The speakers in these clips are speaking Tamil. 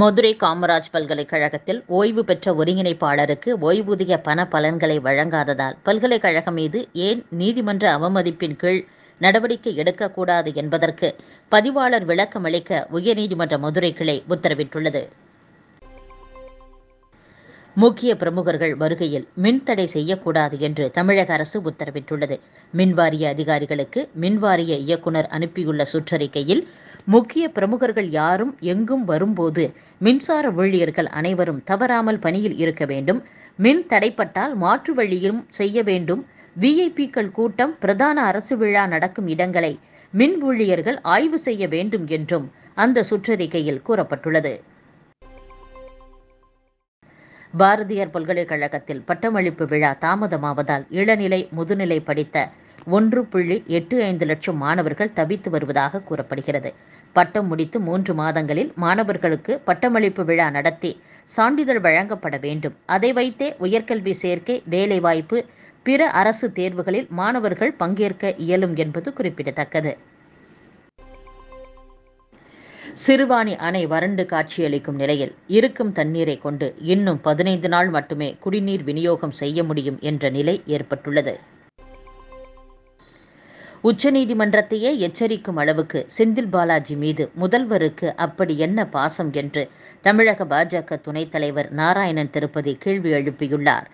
மதுரை காமராஜ் பல்கலைக்கழகத்தில் ஓய்வு பெற்ற ஒருங்கிணைப்பாளருக்கு ஓய்வூதிய பண பலன்களை வழங்காததால் பல்கலைக்கழகம் மீது ஏன் நீதிமன்ற அவமதிப்பின் கீழ் நடவடிக்கை எடுக்கக்கூடாது என்பதற்கு பதிவாளர் விளக்கமளிக்க உயர்நீதிமன்ற மதுரை கிளை உத்தரவிட்டுள்ளது முக்கிய பிரமுகர்கள் வருகையில் மின்தடை செய்யக்கூடாது என்று தமிழக அரசு உத்தரவிட்டுள்ளது மின்வாரிய அதிகாரிகளுக்கு மின்வாரிய இயக்குநர் அனுப்பியுள்ள சுற்றறிக்கையில் முக்கிய பிரமுகர்கள் யாரும் எங்கும் வரும்போது மின்சார ஊழியர்கள் அனைவரும் தவறாமல் பணியில் இருக்க வேண்டும் மின் தடைப்பட்டால் மாற்று வழியிலும் செய்ய வேண்டும் விஐபிக்கள் கூட்டம் பிரதான அரசு விழா நடக்கும் இடங்களை மின் ஊழியர்கள் ஆய்வு செய்ய வேண்டும் என்றும் அந்த சுற்றறிக்கையில் கூறப்பட்டுள்ளது பாரதியார் பல்கலைக்கழகத்தில் பட்டமளிப்பு விழா தாமதமாவதால் இளநிலை முதுநிலை படித்த ஒன்று புள்ளி எட்டு ஐந்து லட்சம் மாணவர்கள் தவித்து வருவதாக கூறப்படுகிறது பட்டம் முடித்து மூன்று மாதங்களில் மாணவர்களுக்கு பட்டமளிப்பு விழா நடத்தி சான்றிதழ் வழங்கப்பட வேண்டும் அதை வைத்தே உயர்கல்வி சேர்க்கை வேலைவாய்ப்பு பிற அரசு தேர்வுகளில் மாணவர்கள் பங்கேற்க இயலும் என்பது குறிப்பிடத்தக்கது சிறுவாணி அணை வறண்டு காட்சியளிக்கும் நிலையில் இருக்கும் தண்ணீரை கொண்டு இன்னும் பதினைந்து நாள் மட்டுமே குடிநீர் விநியோகம் செய்ய முடியும் என்ற நிலை ஏற்பட்டுள்ளது உச்சநீதிமன்றத்தையே எச்சரிக்கும் அளவுக்கு செந்தில் பாலாஜி மீது முதல்வருக்கு அப்படி என்ன பாசம் என்று தமிழக பாஜக துணைத் தலைவர் நாராயணன் திருப்பதி கேள்வி எழுப்பியுள்ளார்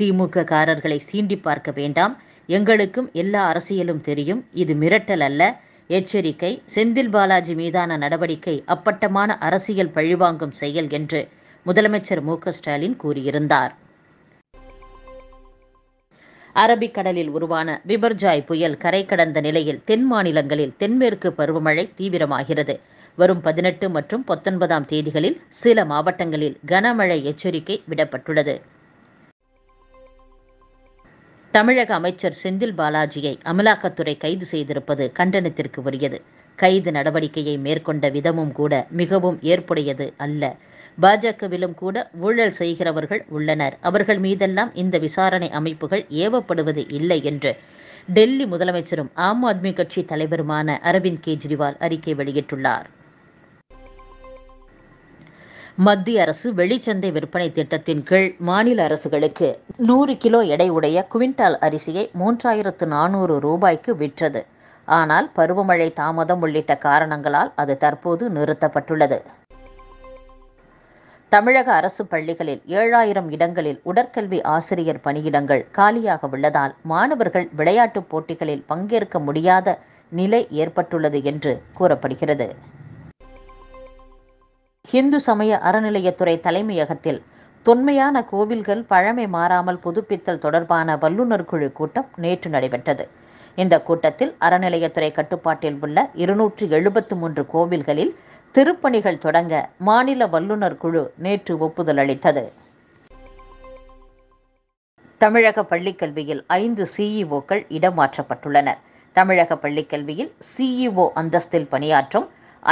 திமுக காரர்களை சீண்டி பார்க்க வேண்டாம் எங்களுக்கும் எல்லா அரசியலும் தெரியும் இது மிரட்டல் அல்ல எச்சரிக்கை செந்தில் பாலாஜி மீதான நடவடிக்கை அப்பட்டமான அரசியல் பழிவாங்கும் செயல் என்று முதலமைச்சர் மு ஸ்டாலின் கூறியிருந்தார் அரபிக்கடலில் உருவான பிபர்ஜாய் புயல் கரை கடந்த நிலையில் தென் மாநிலங்களில் தென்மேற்கு பருவமழை தீவிரமாகிறது வரும் பதினெட்டு மற்றும் பத்தொன்பதாம் தேதிகளில் சில மாவட்டங்களில் கனமழை எச்சரிக்கை விடப்பட்டுள்ளது தமிழக அமைச்சர் செந்தில் பாலாஜியை அமலாக்கத்துறை கைது செய்திருப்பது கண்டனத்திற்கு உரியது கைது நடவடிக்கையை மேற்கொண்ட விதமும் கூட மிகவும் ஏற்புடையது அல்ல பாஜகவிலும் கூட ஊழல் செய்கிறவர்கள் உள்ளனர் அவர்கள் மீதெல்லாம் இந்த விசாரணை அமைப்புகள் ஏவப்படுவது இல்லை என்று டெல்லி முதலமைச்சரும் ஆம் ஆத்மி கட்சி தலைவருமான அரவிந்த் கெஜ்ரிவால் அறிக்கை வெளியிட்டுள்ளார் மத்திய அரசு வெளிச்சந்தை விற்பனை திட்டத்தின் கீழ் மாநில அரசுகளுக்கு நூறு கிலோ எடையுடைய குவிண்டால் அரிசியை மூன்றாயிரத்து நானூறு ரூபாய்க்கு விற்றது ஆனால் பருவமழை தாமதம் உள்ளிட்ட காரணங்களால் அது தற்போது நிறுத்தப்பட்டுள்ளது தமிழக அரசு பள்ளிகளில் ஏழாயிரம் இடங்களில் உடற்கல்வி ஆசிரியர் பணியிடங்கள் காலியாக உள்ளதால் மாணவர்கள் விளையாட்டுப் போட்டிகளில் பங்கேற்க முடியாத நிலை ஏற்பட்டுள்ளது என்று கூறப்படுகிறது இந்து சமய அறநிலையத்துறை தலைமையகத்தில் தொன்மையான கோவில்கள் பழமை மாறாமல் புதுப்பித்தல் தொடர்பான வல்லுநர் குழு கூட்டம் நேற்று நடைபெற்றது இந்த கூட்டத்தில் அறநிலையத்துறை கட்டுப்பாட்டில் உள்ள இருநூற்று எழுபத்து மூன்று கோவில்களில் திருப்பணிகள் தொடங்க மாநில வல்லுநர் குழு நேற்று ஒப்புதல் அளித்தது தமிழக பள்ளிக்கல்வியில் ஐந்து சிஇஓக்கள் e இடமாற்றப்பட்டுள்ளனர் தமிழக பள்ளிக்கல்வியில் சிஇஓ e அந்தஸ்தில் பணியாற்றும்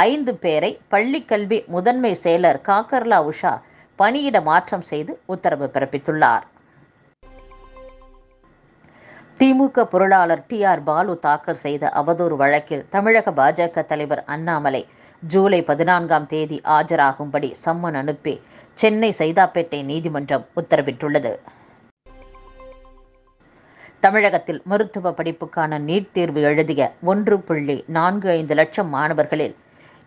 ஐந்து பேரை பள்ளிக்கல்வி முதன்மை செயலர் காக்கர்லா உஷா பணியிட மாற்றம் செய்து உத்தரவு பிறப்பித்துள்ளார் திமுக பொருளாளர் டி ஆர் பாலு தாக்கல் செய்த அவதூறு வழக்கில் தமிழக பாஜக தலைவர் அண்ணாமலை ஜூலை பதினான்காம் தேதி ஆஜராகும்படி சம்மன் அனுப்பி சென்னை சைதாப்பேட்டை நீதிமன்றம் உத்தரவிட்டுள்ளது தமிழகத்தில் மருத்துவ படிப்புக்கான நீட் தேர்வு எழுதிய ஒன்று புள்ளி நான்கு ஐந்து லட்சம் மாணவர்களில்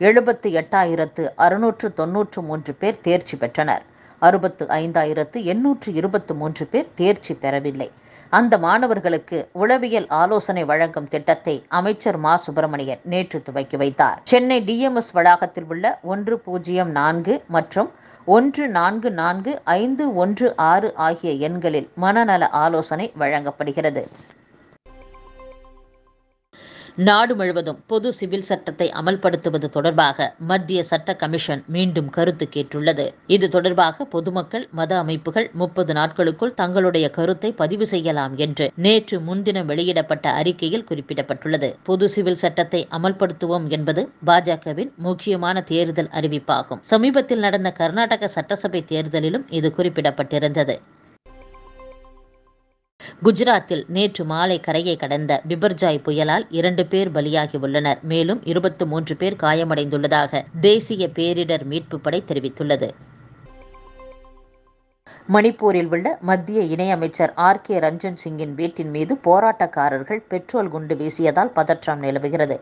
எழுபத்து எட்டாயிரத்து அறுநூற்று தொன்னூற்று மூன்று பேர் தேர்ச்சி பெற்றனர் அறுபத்து ஐந்தாயிரத்து எண்ணூற்று இருபத்து மூன்று பேர் தேர்ச்சி பெறவில்லை அந்த மாணவர்களுக்கு உளவியல் ஆலோசனை வழங்கும் திட்டத்தை அமைச்சர் மா சுப்பிரமணியன் நேற்று துவக்கி வைத்தார் சென்னை டிஎம்எஸ் வளாகத்தில் உள்ள ஒன்று பூஜ்ஜியம் நான்கு மற்றும் ஒன்று நான்கு நான்கு ஐந்து ஒன்று ஆறு ஆகிய எண்களில் மனநல ஆலோசனை வழங்கப்படுகிறது நாடு முழுவதும் பொது சிவில் சட்டத்தை அமல்படுத்துவது தொடர்பாக மத்திய சட்ட கமிஷன் மீண்டும் கருத்து கேட்டுள்ளது இது தொடர்பாக பொதுமக்கள் மத அமைப்புகள் முப்பது நாட்களுக்குள் தங்களுடைய கருத்தை பதிவு செய்யலாம் என்று நேற்று முன்தினம் வெளியிடப்பட்ட அறிக்கையில் குறிப்பிடப்பட்டுள்ளது பொது சிவில் சட்டத்தை அமல்படுத்துவோம் என்பது பாஜகவின் முக்கியமான தேர்தல் அறிவிப்பாகும் சமீபத்தில் நடந்த கர்நாடக சட்டசபை தேர்தலிலும் இது குறிப்பிடப்பட்டிருந்தது குஜராத்தில் நேற்று மாலை கரையை கடந்த பிபர்ஜாய் புயலால் இரண்டு பேர் பலியாகியுள்ளனர் மேலும் இருபத்து மூன்று பேர் காயமடைந்துள்ளதாக தேசிய பேரிடர் மீட்பு படை தெரிவித்துள்ளது மணிப்பூரில் உள்ள மத்திய இணையமைச்சர் ஆர் கே ரஞ்சன் சிங்கின் வீட்டின் மீது போராட்டக்காரர்கள் பெட்ரோல் குண்டு வீசியதால் பதற்றம் நிலவுகிறது